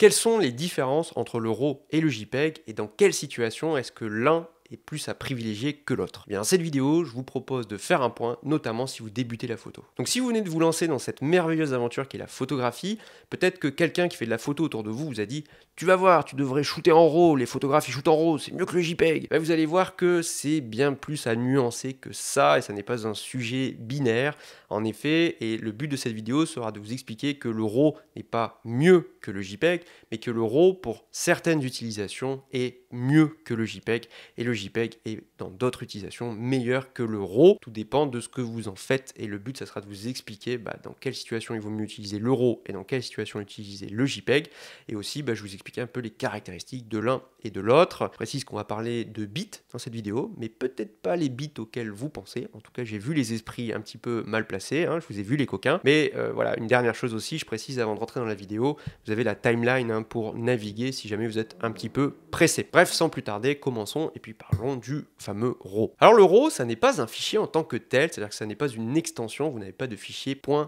Quelles sont les différences entre l'euro et le JPEG et dans quelle situation est-ce que l'un plus à privilégier que l'autre. Eh bien, dans cette vidéo, je vous propose de faire un point, notamment si vous débutez la photo. Donc si vous venez de vous lancer dans cette merveilleuse aventure qui est la photographie, peut-être que quelqu'un qui fait de la photo autour de vous vous a dit « Tu vas voir, tu devrais shooter en RAW, les photographes ils shootent en RAW, c'est mieux que le JPEG eh Vous allez voir que c'est bien plus à nuancer que ça, et ça n'est pas un sujet binaire, en effet, et le but de cette vidéo sera de vous expliquer que le RAW n'est pas mieux que le JPEG, mais que le RAW, pour certaines utilisations, est mieux que le JPEG, et le JPEG et dans d'autres utilisations meilleures que l'euro. Tout dépend de ce que vous en faites et le but, ça sera de vous expliquer bah, dans quelle situation il vaut mieux utiliser l'euro et dans quelle situation utiliser le JPEG. Et aussi, bah, je vous expliquer un peu les caractéristiques de l'un et de l'autre. Je précise qu'on va parler de bits dans cette vidéo, mais peut-être pas les bits auxquels vous pensez. En tout cas, j'ai vu les esprits un petit peu mal placés, hein, je vous ai vu les coquins. Mais euh, voilà, une dernière chose aussi, je précise avant de rentrer dans la vidéo, vous avez la timeline hein, pour naviguer si jamais vous êtes un petit peu pressé. Bref, sans plus tarder, commençons et puis par parlons du fameux RAW. Alors le RAW, ça n'est pas un fichier en tant que tel, c'est-à-dire que ça n'est pas une extension, vous n'avez pas de fichier .raw,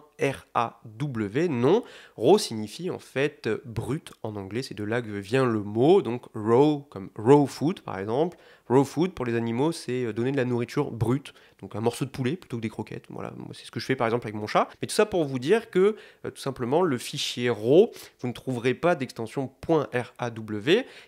non. RAW signifie en fait brut en anglais, c'est de là que vient le mot, donc raw comme raw food par exemple, Raw food pour les animaux, c'est euh, donner de la nourriture brute, donc un morceau de poulet plutôt que des croquettes. Voilà, c'est ce que je fais par exemple avec mon chat. Mais tout ça pour vous dire que euh, tout simplement le fichier RAW, vous ne trouverez pas d'extension .raw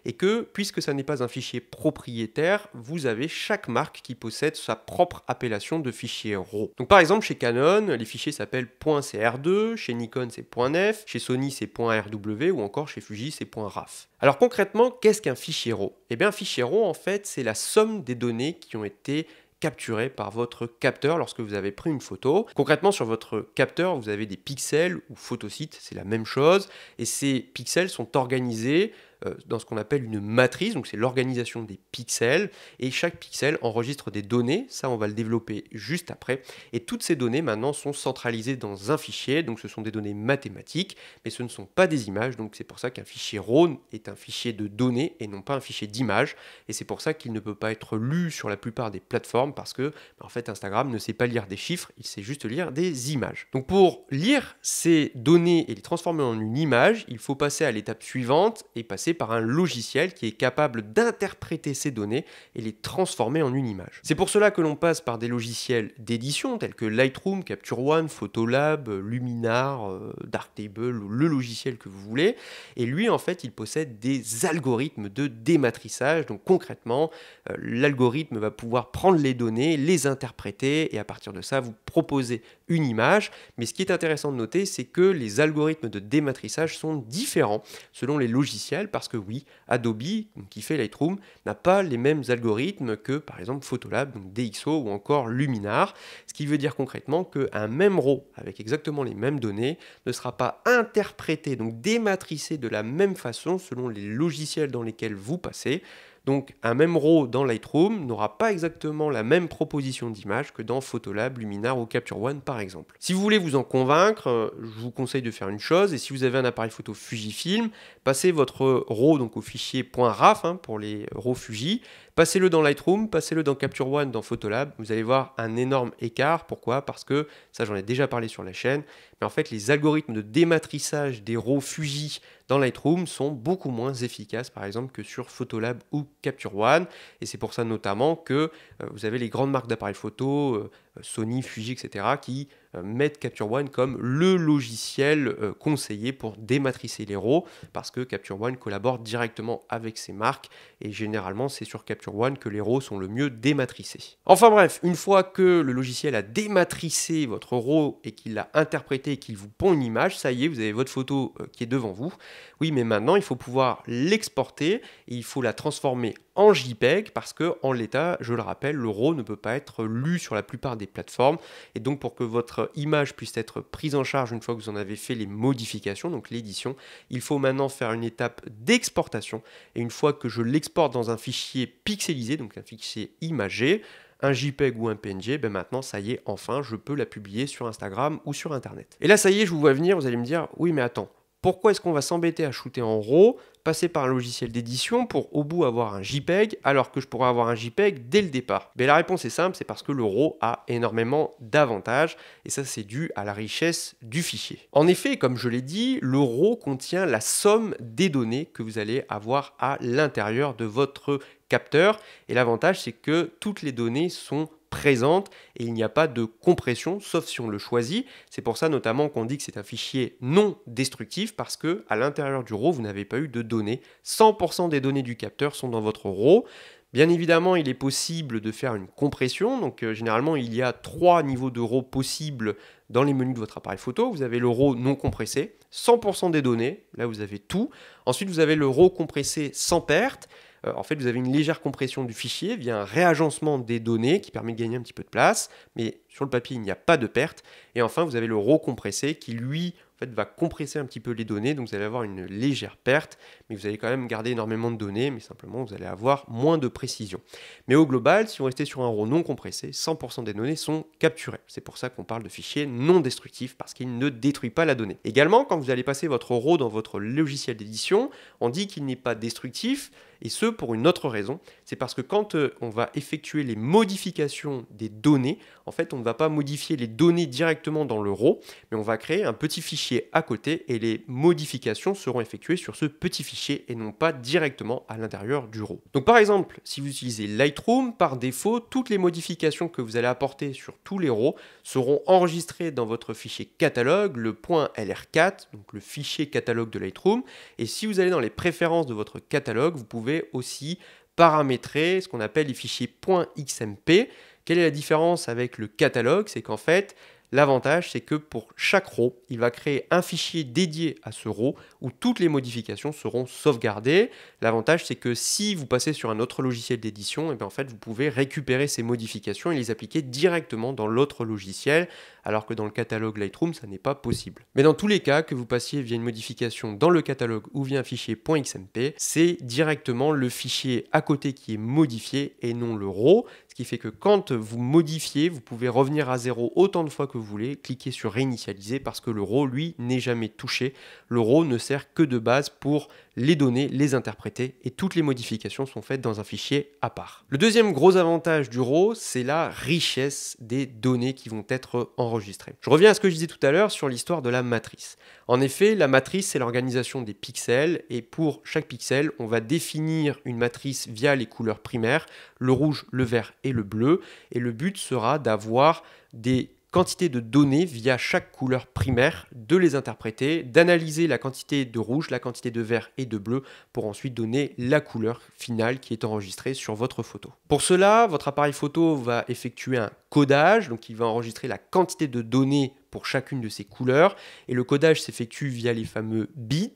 et que puisque ça n'est pas un fichier propriétaire, vous avez chaque marque qui possède sa propre appellation de fichier RAW. Donc par exemple chez Canon, les fichiers s'appellent .cr2, chez Nikon c'est .nef, chez Sony c'est .rw ou encore chez Fuji c'est .raf. Alors concrètement, qu'est-ce qu'un fichier RAW Eh bien un fichier RAW en fait, c'est la somme des données qui ont été capturées par votre capteur lorsque vous avez pris une photo. Concrètement, sur votre capteur, vous avez des pixels ou photosites, c'est la même chose, et ces pixels sont organisés euh, dans ce qu'on appelle une matrice, donc c'est l'organisation des pixels, et chaque pixel enregistre des données, ça on va le développer juste après, et toutes ces données maintenant sont centralisées dans un fichier, donc ce sont des données mathématiques, mais ce ne sont pas des images, donc c'est pour ça qu'un fichier RAW est un fichier de données et non pas un fichier d'images, et c'est pour ça qu'il ne peut pas être lu sur la plupart des plateformes, parce que bah, en fait Instagram ne sait pas lire des chiffres, il sait juste lire des images. Donc pour lire ces données et les transformer en une image, il faut passer à l'étape suivante et passer par un logiciel qui est capable d'interpréter ces données et les transformer en une image. C'est pour cela que l'on passe par des logiciels d'édition tels que Lightroom, Capture One, Photolab, Luminar, euh, Darktable le logiciel que vous voulez. Et lui, en fait, il possède des algorithmes de dématrissage. Donc concrètement, euh, l'algorithme va pouvoir prendre les données, les interpréter et à partir de ça, vous proposer une image. Mais ce qui est intéressant de noter, c'est que les algorithmes de dématrissage sont différents selon les logiciels parce que oui, Adobe, qui fait Lightroom, n'a pas les mêmes algorithmes que par exemple Photolab, donc DxO ou encore Luminar, ce qui veut dire concrètement qu'un même RAW avec exactement les mêmes données ne sera pas interprété, donc dématricé de la même façon selon les logiciels dans lesquels vous passez. Donc un même RAW dans Lightroom n'aura pas exactement la même proposition d'image que dans Photolab, Luminar ou Capture One par exemple. Si vous voulez vous en convaincre, euh, je vous conseille de faire une chose, et si vous avez un appareil photo Fujifilm, passez votre RAW donc au fichier .raf hein, pour les RAW Fuji, passez-le dans Lightroom, passez-le dans Capture One, dans Photolab, vous allez voir un énorme écart. Pourquoi Parce que, ça j'en ai déjà parlé sur la chaîne, en fait, les algorithmes de dématrissage des RAW Fuji dans Lightroom sont beaucoup moins efficaces, par exemple, que sur Photolab ou Capture One. Et c'est pour ça notamment que euh, vous avez les grandes marques d'appareils photo, euh, Sony, Fuji, etc., qui euh, mettre Capture One comme le logiciel euh, conseillé pour dématricer les RAW parce que Capture One collabore directement avec ces marques et généralement c'est sur Capture One que les RAW sont le mieux dématricés. Enfin bref, une fois que le logiciel a dématricé votre RAW et qu'il l'a interprété et qu'il vous pond une image, ça y est, vous avez votre photo euh, qui est devant vous. Oui, mais maintenant il faut pouvoir l'exporter et il faut la transformer en JPEG parce que en l'état, je le rappelle, le RAW ne peut pas être lu sur la plupart des plateformes et donc pour que votre image puisse être prise en charge une fois que vous en avez fait les modifications, donc l'édition, il faut maintenant faire une étape d'exportation et une fois que je l'exporte dans un fichier pixelisé, donc un fichier imagé, un JPEG ou un PNG, ben maintenant ça y est, enfin je peux la publier sur Instagram ou sur Internet. Et là ça y est, je vous vois venir, vous allez me dire, oui mais attends, pourquoi est-ce qu'on va s'embêter à shooter en RAW passer par un logiciel d'édition pour au bout avoir un JPEG alors que je pourrais avoir un JPEG dès le départ Mais la réponse est simple, c'est parce que le RAW a énormément d'avantages et ça c'est dû à la richesse du fichier. En effet, comme je l'ai dit, le RAW contient la somme des données que vous allez avoir à l'intérieur de votre capteur et l'avantage c'est que toutes les données sont présente et il n'y a pas de compression sauf si on le choisit. C'est pour ça notamment qu'on dit que c'est un fichier non destructif parce que à l'intérieur du RAW, vous n'avez pas eu de données. 100% des données du capteur sont dans votre RAW. Bien évidemment, il est possible de faire une compression. Donc euh, généralement, il y a trois niveaux de RAW possibles dans les menus de votre appareil photo. Vous avez le RAW non compressé, 100% des données, là vous avez tout. Ensuite, vous avez le RAW compressé sans perte. Euh, en fait, vous avez une légère compression du fichier via un réagencement des données qui permet de gagner un petit peu de place, mais sur le papier, il n'y a pas de perte. Et enfin, vous avez le RAW compressé qui, lui, en fait, va compresser un petit peu les données, donc vous allez avoir une légère perte, mais vous allez quand même garder énormément de données, mais simplement, vous allez avoir moins de précision. Mais au global, si vous restez sur un RAW non compressé, 100% des données sont capturées. C'est pour ça qu'on parle de fichier non destructif parce qu'il ne détruit pas la donnée. Également, quand vous allez passer votre RAW dans votre logiciel d'édition, on dit qu'il n'est pas destructif, et ce pour une autre raison, c'est parce que quand euh, on va effectuer les modifications des données, en fait on ne va pas modifier les données directement dans le RAW, mais on va créer un petit fichier à côté et les modifications seront effectuées sur ce petit fichier et non pas directement à l'intérieur du RAW. Donc par exemple, si vous utilisez Lightroom, par défaut, toutes les modifications que vous allez apporter sur tous les RAW seront enregistrées dans votre fichier catalogue, le .lr4, donc le fichier catalogue de Lightroom, et si vous allez dans les préférences de votre catalogue, vous pouvez aussi paramétrer ce qu'on appelle les fichiers .xmp. Quelle est la différence avec le catalogue C'est qu'en fait, L'avantage, c'est que pour chaque row, il va créer un fichier dédié à ce row où toutes les modifications seront sauvegardées. L'avantage, c'est que si vous passez sur un autre logiciel d'édition, et eh bien en fait, vous pouvez récupérer ces modifications et les appliquer directement dans l'autre logiciel alors que dans le catalogue Lightroom, ça n'est pas possible. Mais dans tous les cas, que vous passiez via une modification dans le catalogue ou via un fichier .xmp, c'est directement le fichier à côté qui est modifié et non le RAW, ce qui fait que quand vous modifiez, vous pouvez revenir à zéro autant de fois que vous voulez, cliquer sur réinitialiser parce que le RAW, lui, n'est jamais touché. Le RAW ne sert que de base pour les données, les interpréter et toutes les modifications sont faites dans un fichier à part. Le deuxième gros avantage du RAW, c'est la richesse des données qui vont être enregistrées. Je reviens à ce que je disais tout à l'heure sur l'histoire de la matrice. En effet, la matrice, c'est l'organisation des pixels et pour chaque pixel, on va définir une matrice via les couleurs primaires, le rouge, le vert et le bleu et le but sera d'avoir des quantité de données via chaque couleur primaire, de les interpréter, d'analyser la quantité de rouge, la quantité de vert et de bleu pour ensuite donner la couleur finale qui est enregistrée sur votre photo. Pour cela, votre appareil photo va effectuer un codage, donc il va enregistrer la quantité de données pour chacune de ces couleurs. Et le codage s'effectue via les fameux bits.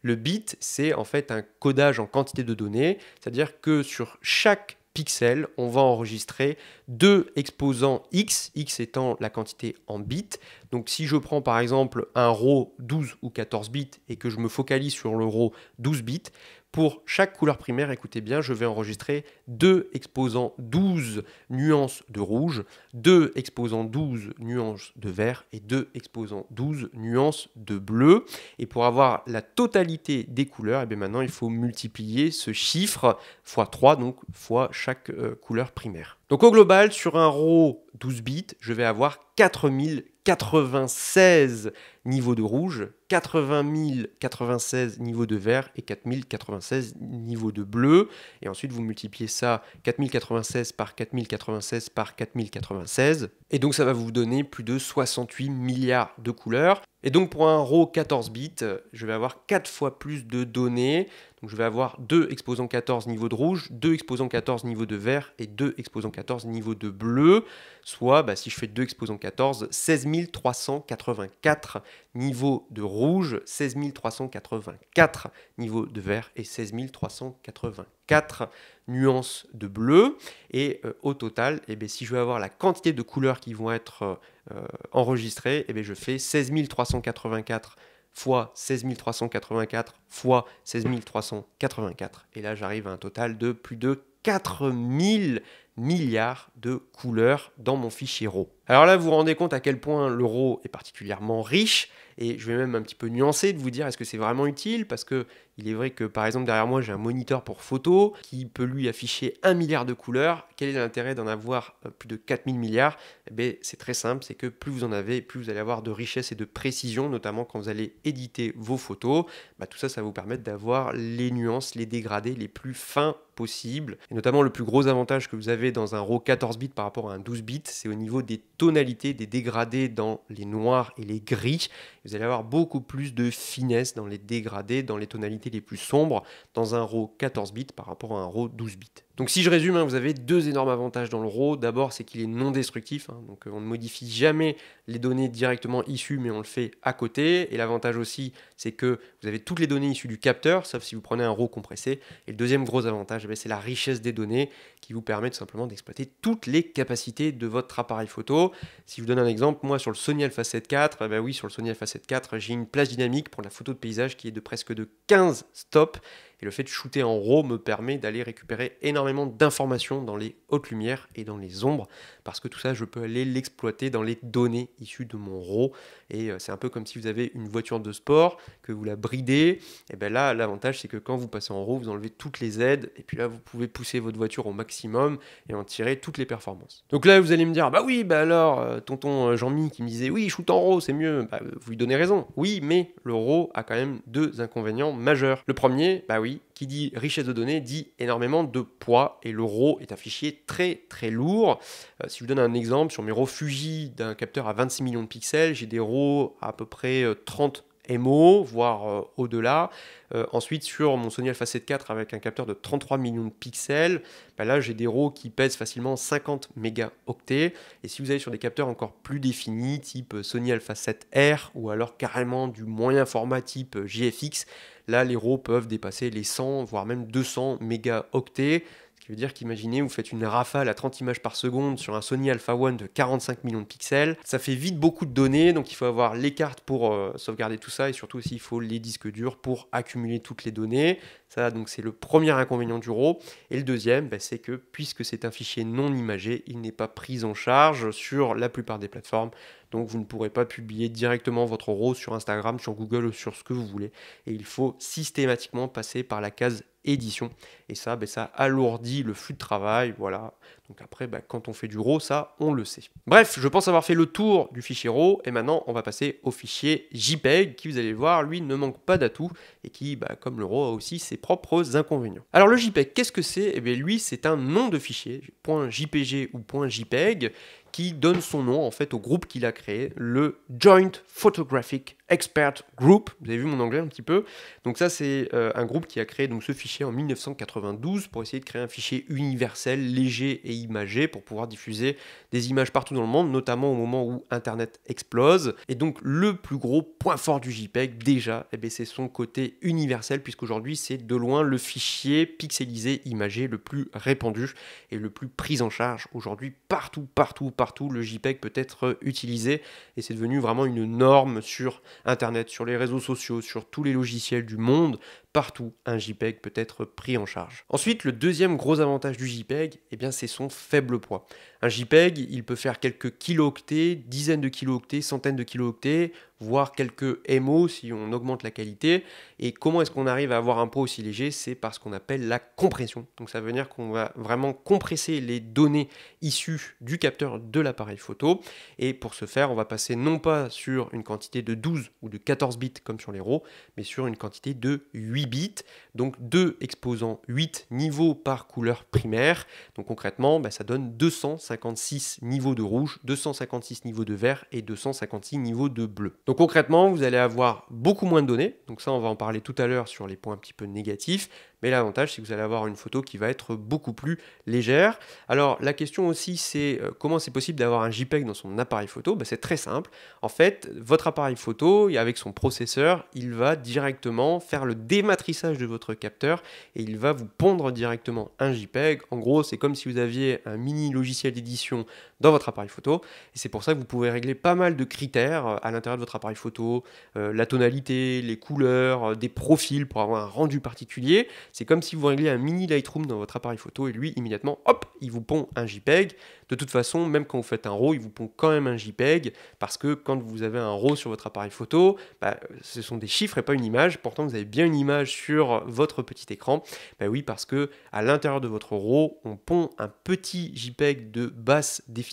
Le bit, c'est en fait un codage en quantité de données, c'est-à-dire que sur chaque pixels, on va enregistrer deux exposants x, x étant la quantité en bits. Donc si je prends par exemple un row 12 ou 14 bits et que je me focalise sur le row 12 bits, pour chaque couleur primaire, écoutez bien, je vais enregistrer 2 exposants 12 nuances de rouge, 2 exposants 12 nuances de vert et 2 exposants 12 nuances de bleu. Et pour avoir la totalité des couleurs, et eh bien maintenant il faut multiplier ce chiffre fois 3, donc fois chaque euh, couleur primaire. Donc au global, sur un RAW 12 bits, je vais avoir 4096 Niveau de rouge, 80 096 niveaux de vert et 4096 niveau de bleu. Et ensuite, vous multipliez ça 4096 par 4096 par 4096. Et donc, ça va vous donner plus de 68 milliards de couleurs. Et donc, pour un RAW 14 bits, je vais avoir 4 fois plus de données. Donc, je vais avoir 2 exposants 14 niveaux de rouge, 2 exposants 14 niveaux de vert et 2 exposants 14 niveaux de bleu. Soit, bah, si je fais 2 exposants 14, 16 384 niveau de rouge 16 384, niveau de vert et 16 384 nuances de bleu. Et euh, au total, eh bien, si je veux avoir la quantité de couleurs qui vont être euh, euh, enregistrées, eh bien, je fais 16 384 fois 16 384 fois 16 384. Et là, j'arrive à un total de plus de 4000 milliards de couleurs dans mon fichier RAW. Alors là, vous vous rendez compte à quel point le RAW est particulièrement riche, et je vais même un petit peu nuancer de vous dire est-ce que c'est vraiment utile, parce que il est vrai que par exemple derrière moi j'ai un moniteur pour photos qui peut lui afficher un milliard de couleurs. Quel est l'intérêt d'en avoir euh, plus de 4000 milliards eh ben, C'est très simple, c'est que plus vous en avez, plus vous allez avoir de richesse et de précision, notamment quand vous allez éditer vos photos. Bah, tout ça, ça va vous permettre d'avoir les nuances, les dégradés les plus fins possibles Et notamment le plus gros avantage que vous avez dans un RAW 14 bits par rapport à un 12 bits, c'est au niveau des tonalités, des dégradés dans les noirs et les gris. Vous allez avoir beaucoup plus de finesse dans les dégradés, dans les tonalités les plus sombres dans un RAW 14 bits par rapport à un RAW 12 bits. Donc si je résume, hein, vous avez deux énormes avantages dans le RAW. D'abord, c'est qu'il est non destructif, hein, donc euh, on ne modifie jamais les données directement issues, mais on le fait à côté. Et l'avantage aussi, c'est que vous avez toutes les données issues du capteur, sauf si vous prenez un RAW compressé. Et le deuxième gros avantage, eh c'est la richesse des données qui vous permet tout simplement d'exploiter toutes les capacités de votre appareil photo. Si je vous donne un exemple, moi sur le Sony Alpha 7 eh IV, oui, sur le Sony Alpha 7 j'ai une place dynamique pour la photo de paysage qui est de presque de 15 stops et le fait de shooter en RAW me permet d'aller récupérer énormément d'informations dans les hautes lumières et dans les ombres, parce que tout ça, je peux aller l'exploiter dans les données issues de mon RAW. Et euh, c'est un peu comme si vous avez une voiture de sport, que vous la bridez. Et bien là, l'avantage, c'est que quand vous passez en RAW, vous enlevez toutes les aides, et puis là, vous pouvez pousser votre voiture au maximum et en tirer toutes les performances. Donc là, vous allez me dire, bah oui, bah alors, euh, tonton euh, Jean-Mi qui me disait, oui, shoot en RAW, c'est mieux. Bah, vous lui donnez raison. Oui, mais le RAW a quand même deux inconvénients majeurs. Le premier, bah oui, qui dit richesse de données dit énormément de poids et le RAW est un fichier très très lourd. Euh, si je vous donne un exemple, sur mes RAW Fuji d'un capteur à 26 millions de pixels, j'ai des RAW à, à peu près 30 euh, MO, voire euh, au-delà. Euh, ensuite, sur mon Sony Alpha 7 IV avec un capteur de 33 millions de pixels, bah là j'ai des RAW qui pèsent facilement 50 mégaoctets. Et si vous allez sur des capteurs encore plus définis, type euh, Sony Alpha 7R ou alors carrément du moyen format type GFX, là les RAW peuvent dépasser les 100 voire même 200 mégaoctets dire qu'imaginez, vous faites une rafale à 30 images par seconde sur un Sony Alpha One de 45 millions de pixels. Ça fait vite beaucoup de données, donc il faut avoir les cartes pour euh, sauvegarder tout ça et surtout aussi il faut les disques durs pour accumuler toutes les données. Ça, donc, c'est le premier inconvénient du RAW. Et le deuxième, bah, c'est que puisque c'est un fichier non imagé, il n'est pas pris en charge sur la plupart des plateformes. Donc, vous ne pourrez pas publier directement votre RAW sur Instagram, sur Google sur ce que vous voulez. Et il faut systématiquement passer par la case édition. Et ça, bah, ça alourdit le flux de travail. Voilà. Donc après, bah, quand on fait du RAW, ça, on le sait. Bref, je pense avoir fait le tour du fichier RAW. Et maintenant, on va passer au fichier JPEG, qui, vous allez voir, lui, ne manque pas d'atouts. Et qui, comme le RAW a aussi ses propres inconvénients. Alors le JPEG, qu'est-ce que c'est Eh bien lui, c'est un nom de fichier, .jpg ou .jpeg, qui donne son nom en fait au groupe qu'il a créé, le Joint Photographic Expert Group. Vous avez vu mon anglais un petit peu. Donc ça c'est euh, un groupe qui a créé donc ce fichier en 1992 pour essayer de créer un fichier universel, léger et imagé pour pouvoir diffuser des images partout dans le monde, notamment au moment où Internet explose. Et donc le plus gros point fort du JPEG déjà, eh c'est son côté universel puisqu'aujourd'hui c'est de loin le fichier pixelisé imagé le plus répandu et le plus pris en charge aujourd'hui partout partout partout partout le JPEG peut être utilisé et c'est devenu vraiment une norme sur Internet, sur les réseaux sociaux, sur tous les logiciels du monde partout un JPEG peut être pris en charge. Ensuite, le deuxième gros avantage du JPEG, et eh bien, c'est son faible poids. Un JPEG, il peut faire quelques kilooctets, dizaines de kilooctets, centaines de kilooctets, voire quelques MO si on augmente la qualité. Et comment est-ce qu'on arrive à avoir un poids aussi léger C'est par ce qu'on appelle la compression. Donc ça veut dire qu'on va vraiment compresser les données issues du capteur de l'appareil photo. Et pour ce faire, on va passer non pas sur une quantité de 12 ou de 14 bits comme sur les RAW, mais sur une quantité de 8 bits, donc 2 exposant 8 niveaux par couleur primaire. Donc concrètement, bah, ça donne 256 niveaux de rouge, 256 niveaux de vert et 256 niveaux de bleu. Donc concrètement, vous allez avoir beaucoup moins de données, donc ça on va en parler tout à l'heure sur les points un petit peu négatifs, mais l'avantage, c'est que vous allez avoir une photo qui va être beaucoup plus légère. Alors la question aussi, c'est euh, comment c'est possible d'avoir un JPEG dans son appareil photo bah, C'est très simple. En fait, votre appareil photo, avec son processeur, il va directement faire le dématrissage de votre capteur et il va vous pondre directement un JPEG. En gros, c'est comme si vous aviez un mini logiciel d'édition dans votre appareil photo. Et c'est pour ça que vous pouvez régler pas mal de critères euh, à l'intérieur de votre appareil photo, euh, la tonalité, les couleurs, euh, des profils pour avoir un rendu particulier. C'est comme si vous régliez un mini Lightroom dans votre appareil photo et lui, immédiatement, hop, il vous pond un JPEG. De toute façon, même quand vous faites un RAW, il vous pond quand même un JPEG parce que quand vous avez un RAW sur votre appareil photo, bah, ce sont des chiffres et pas une image. Pourtant, vous avez bien une image sur votre petit écran. Bah oui, parce que à l'intérieur de votre RAW, on pond un petit JPEG de basse définition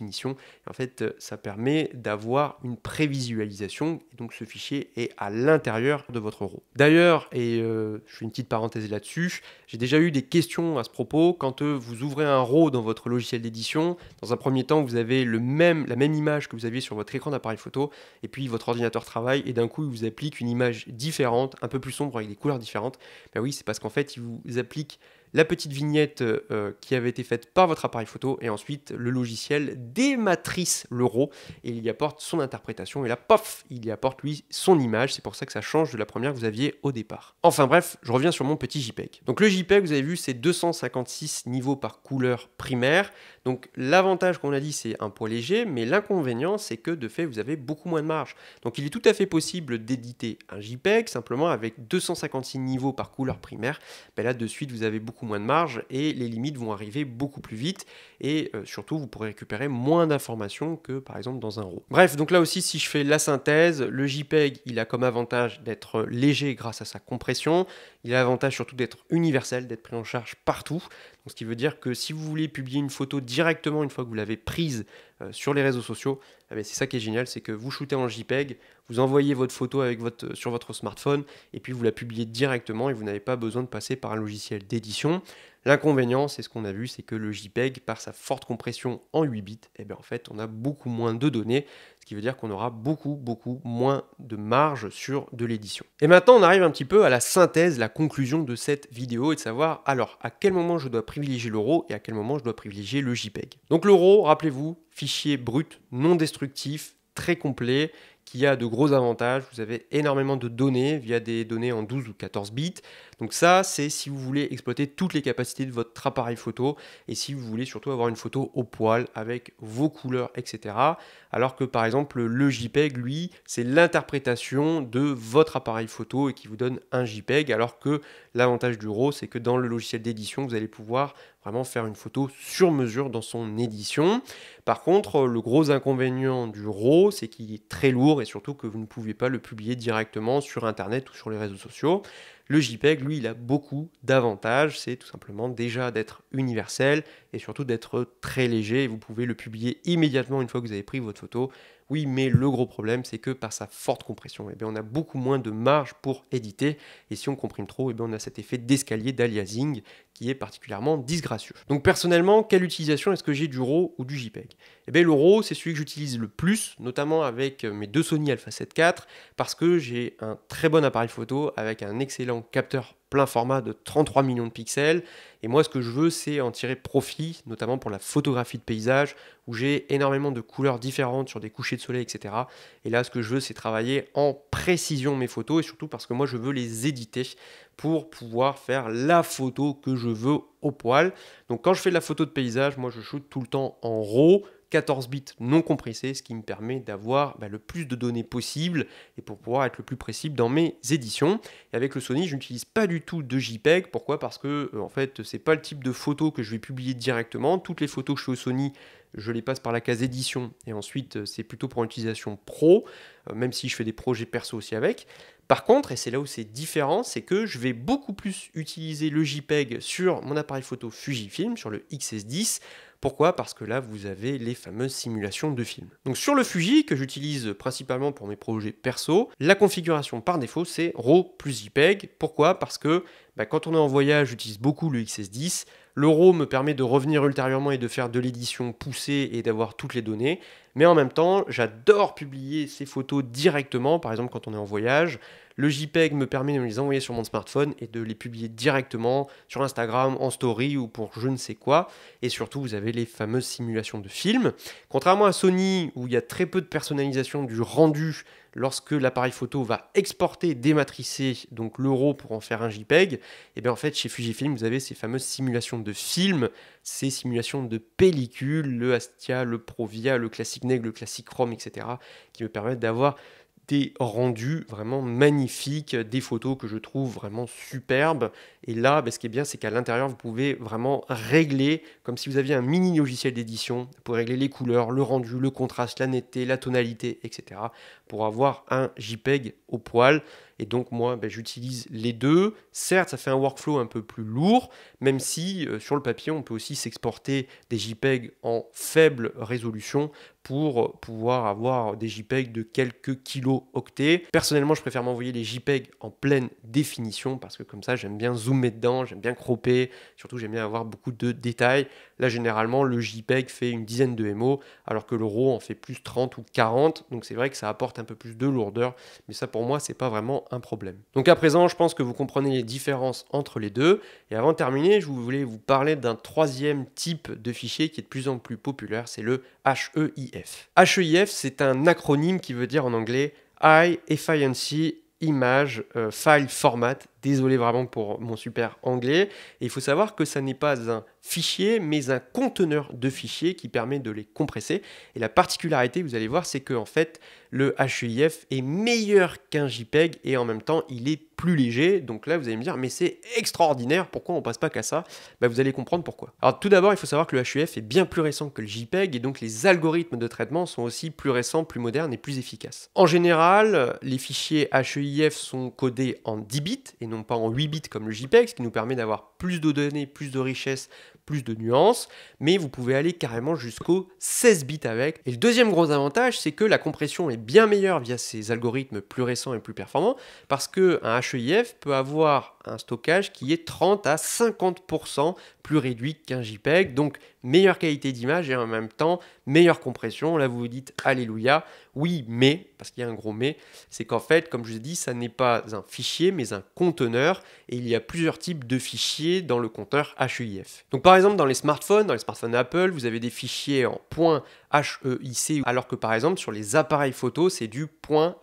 en fait, euh, ça permet d'avoir une prévisualisation. Et donc, ce fichier est à l'intérieur de votre RAW. D'ailleurs, et euh, je fais une petite parenthèse là-dessus, j'ai déjà eu des questions à ce propos. Quand euh, vous ouvrez un RAW dans votre logiciel d'édition, dans un premier temps, vous avez le même, la même image que vous aviez sur votre écran d'appareil photo, et puis votre ordinateur travaille, et d'un coup, il vous applique une image différente, un peu plus sombre, avec des couleurs différentes. Ben oui, c'est parce qu'en fait, il vous applique la petite vignette euh, qui avait été faite par votre appareil photo, et ensuite le logiciel dématrice l'euro et il y apporte son interprétation, et là, pof, il y apporte lui son image, c'est pour ça que ça change de la première que vous aviez au départ. Enfin bref, je reviens sur mon petit JPEG. Donc le JPEG, vous avez vu, c'est 256 niveaux par couleur primaire, donc l'avantage qu'on a dit, c'est un poids léger, mais l'inconvénient, c'est que de fait, vous avez beaucoup moins de marge. Donc il est tout à fait possible d'éditer un JPEG, simplement avec 256 niveaux par couleur primaire, mais ben là de suite, vous avez beaucoup moins de marge et les limites vont arriver beaucoup plus vite et euh, surtout vous pourrez récupérer moins d'informations que par exemple dans un RAW. Bref, donc là aussi si je fais la synthèse, le JPEG il a comme avantage d'être léger grâce à sa compression, il a l'avantage surtout d'être universel, d'être pris en charge partout. Donc, ce qui veut dire que si vous voulez publier une photo directement une fois que vous l'avez prise euh, sur les réseaux sociaux, eh c'est ça qui est génial, c'est que vous shootez en JPEG, vous envoyez votre photo avec votre, euh, sur votre smartphone et puis vous la publiez directement et vous n'avez pas besoin de passer par un logiciel d'édition. L'inconvénient, c'est ce qu'on a vu, c'est que le JPEG, par sa forte compression en 8 bits, eh bien, en fait, on a beaucoup moins de données, qui veut dire qu'on aura beaucoup, beaucoup moins de marge sur de l'édition. Et maintenant, on arrive un petit peu à la synthèse, la conclusion de cette vidéo et de savoir, alors, à quel moment je dois privilégier l'euro et à quel moment je dois privilégier le JPEG. Donc l'euro, rappelez-vous, fichier brut, non destructif, très complet, qui a de gros avantages. Vous avez énormément de données via des données en 12 ou 14 bits. Donc ça, c'est si vous voulez exploiter toutes les capacités de votre appareil photo et si vous voulez surtout avoir une photo au poil avec vos couleurs, etc. Alors que par exemple le JPEG, lui, c'est l'interprétation de votre appareil photo et qui vous donne un JPEG, alors que l'avantage du RAW, c'est que dans le logiciel d'édition, vous allez pouvoir vraiment faire une photo sur mesure dans son édition. Par contre, euh, le gros inconvénient du RAW, c'est qu'il est très lourd et surtout que vous ne pouvez pas le publier directement sur Internet ou sur les réseaux sociaux. Le JPEG, lui, il a beaucoup d'avantages. C'est tout simplement déjà d'être universel et surtout d'être très léger. vous pouvez le publier immédiatement une fois que vous avez pris votre photo. Oui, mais le gros problème, c'est que par sa forte compression, eh bien, on a beaucoup moins de marge pour éditer. Et si on comprime trop, eh bien, on a cet effet d'escalier d'aliasing qui est particulièrement disgracieux. Donc personnellement, quelle utilisation est-ce que j'ai du RAW ou du JPEG Et eh bien le RAW, c'est celui que j'utilise le plus, notamment avec mes deux Sony Alpha 7 IV, parce que j'ai un très bon appareil photo avec un excellent capteur plein format de 33 millions de pixels. Et moi, ce que je veux, c'est en tirer profit, notamment pour la photographie de paysage, où j'ai énormément de couleurs différentes sur des couchers de soleil, etc. Et là, ce que je veux, c'est travailler en précision mes photos, et surtout parce que moi, je veux les éditer pour pouvoir faire la photo que je veux au poil. Donc, quand je fais de la photo de paysage, moi, je shoot tout le temps en RAW 14 bits non compressés, ce qui me permet d'avoir bah, le plus de données possible et pour pouvoir être le plus précis dans mes éditions. Et avec le Sony, je n'utilise pas du tout de JPEG. Pourquoi Parce que ce euh, en fait, c'est pas le type de photo que je vais publier directement. Toutes les photos que je fais au Sony, je les passe par la case édition et ensuite euh, c'est plutôt pour l'utilisation utilisation pro, euh, même si je fais des projets perso aussi avec. Par contre, et c'est là où c'est différent, c'est que je vais beaucoup plus utiliser le JPEG sur mon appareil photo Fujifilm, sur le XS10, pourquoi Parce que là, vous avez les fameuses simulations de films. Donc sur le Fuji, que j'utilise principalement pour mes projets perso, la configuration par défaut, c'est RAW plus JPEG. Pourquoi Parce que bah, quand on est en voyage, j'utilise beaucoup le XS10. Le RAW me permet de revenir ultérieurement et de faire de l'édition poussée et d'avoir toutes les données. Mais en même temps, j'adore publier ces photos directement, par exemple quand on est en voyage. Le JPEG me permet de les envoyer sur mon smartphone et de les publier directement sur Instagram, en story ou pour je ne sais quoi. Et surtout, vous avez les fameuses simulations de films. Contrairement à Sony, où il y a très peu de personnalisation du rendu lorsque l'appareil photo va exporter, dématricer donc l'euro pour en faire un JPEG, et eh bien en fait chez Fujifilm vous avez ces fameuses simulations de films, ces simulations de pellicules, le Astia, le Provia, le Classic Neg, le Classic Chrome, etc., qui me permettent d'avoir rendu vraiment magnifique des photos que je trouve vraiment superbes. Et là, bah, ce qui est bien, c'est qu'à l'intérieur, vous pouvez vraiment régler, comme si vous aviez un mini logiciel d'édition, pour régler les couleurs, le rendu, le contraste, la netteté, la tonalité, etc. pour avoir un JPEG au poil. Et donc moi, bah, j'utilise les deux. Certes, ça fait un workflow un peu plus lourd, même si euh, sur le papier, on peut aussi s'exporter des JPEG en faible résolution pour pouvoir avoir des JPEG de quelques kilo octets. Personnellement, je préfère m'envoyer les JPEG en pleine définition parce que comme ça, j'aime bien zoomer dedans, j'aime bien cropper, surtout j'aime bien avoir beaucoup de détails. Là, généralement, le JPEG fait une dizaine de MO alors que le RAW en fait plus 30 ou 40. Donc c'est vrai que ça apporte un peu plus de lourdeur, mais ça pour moi, c'est pas vraiment un problème. Donc à présent, je pense que vous comprenez les différences entre les deux. Et avant de terminer, je voulais vous parler d'un troisième type de fichier qui est de plus en plus populaire, c'est le HEI HEIF. c'est un acronyme qui veut dire en anglais High Efficiency Image euh, File Format. Désolé vraiment pour mon super anglais. Et il faut savoir que ça n'est pas un fichier, mais un conteneur de fichiers qui permet de les compresser. Et la particularité, vous allez voir, c'est que en fait, le HEIF est meilleur qu'un JPEG et en même temps il est plus léger. Donc là vous allez me dire mais c'est extraordinaire, pourquoi on passe pas qu'à ça bah, Vous allez comprendre pourquoi. Alors tout d'abord il faut savoir que le HEIF est bien plus récent que le JPEG et donc les algorithmes de traitement sont aussi plus récents, plus modernes et plus efficaces. En général les fichiers HEIF sont codés en 10 bits et non pas en 8 bits comme le JPEG, ce qui nous permet d'avoir plus de données, plus de richesse plus de nuances, mais vous pouvez aller carrément jusqu'au 16 bits avec. Et le deuxième gros avantage, c'est que la compression est bien meilleure via ces algorithmes plus récents et plus performants, parce qu'un HEIF peut avoir un stockage qui est 30 à 50% plus réduit qu'un JPEG, donc meilleure qualité d'image et en même temps meilleure compression. Là, vous vous dites Alléluia, oui, mais, parce qu'il y a un gros mais, c'est qu'en fait, comme je vous ai dit, ça n'est pas un fichier, mais un conteneur, et il y a plusieurs types de fichiers dans le compteur HEIF. Donc par exemple, dans les smartphones, dans les smartphones Apple, vous avez des fichiers en .heic, alors que par exemple, sur les appareils photo, c'est du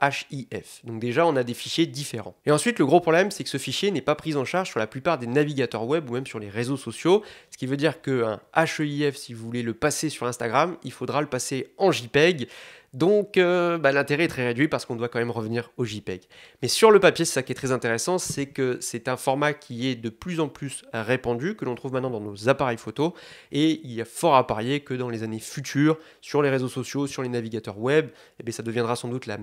.HEIF. Donc déjà, on a des fichiers différents. Et ensuite, le gros problème, c'est que ce fichier n'est pas prise en charge sur la plupart des navigateurs web ou même sur les réseaux sociaux. Ce qui veut dire qu'un HEIF, si vous voulez le passer sur Instagram, il faudra le passer en JPEG. Donc euh, bah, l'intérêt est très réduit parce qu'on doit quand même revenir au JPEG. Mais sur le papier, c'est ça qui est très intéressant, c'est que c'est un format qui est de plus en plus répandu, que l'on trouve maintenant dans nos appareils photo, et il y a fort à parier que dans les années futures, sur les réseaux sociaux, sur les navigateurs web, eh ça deviendra sans doute la,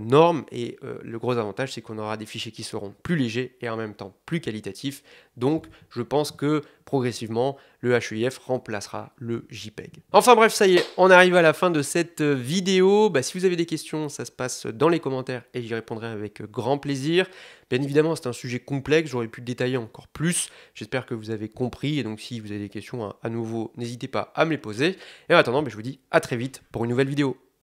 norme, et euh, le gros avantage, c'est qu'on aura des fichiers qui seront plus légers et en même temps plus qualitatifs. Donc je pense que progressivement, le HEIF remplacera le JPEG. Enfin bref, ça y est, on arrive à la fin de cette euh, vidéo. Bah, si vous avez des questions, ça se passe dans les commentaires et j'y répondrai avec euh, grand plaisir. Bien évidemment, c'est un sujet complexe, j'aurais pu le détailler encore plus. J'espère que vous avez compris et donc si vous avez des questions à nouveau, n'hésitez pas à me les poser. Et en attendant, bah, je vous dis à très vite pour une nouvelle vidéo.